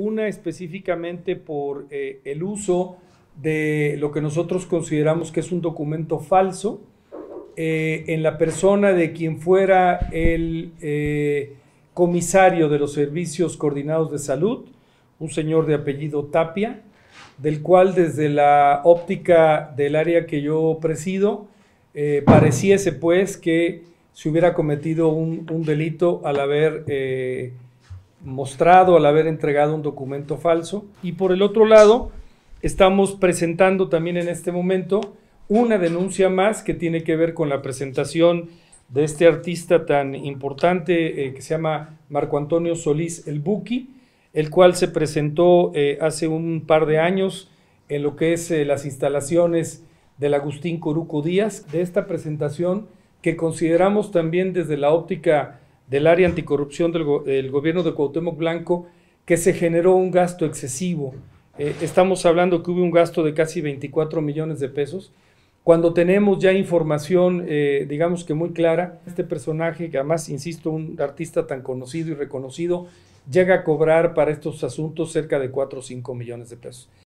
una específicamente por eh, el uso de lo que nosotros consideramos que es un documento falso eh, en la persona de quien fuera el eh, comisario de los servicios coordinados de salud, un señor de apellido Tapia, del cual desde la óptica del área que yo presido, pareciese pues que se hubiera cometido un delito al haber mostrado al haber entregado un documento falso. Y por el otro lado, estamos presentando también en este momento una denuncia más que tiene que ver con la presentación de este artista tan importante eh, que se llama Marco Antonio Solís el Buki, el cual se presentó eh, hace un par de años en lo que es eh, las instalaciones del Agustín Coruco Díaz, de esta presentación que consideramos también desde la óptica del área anticorrupción del, gobierno de Cuauhtémoc Blanco que se generó un gasto excesivo. Eh, estamos hablando que hubo un gasto de casi 24 millones de pesos. Cuando tenemos ya información, eh, digamos que muy clara, este personaje, que además, insisto, un artista tan conocido y reconocido, llega a cobrar para estos asuntos cerca de 4 o 5 millones de pesos.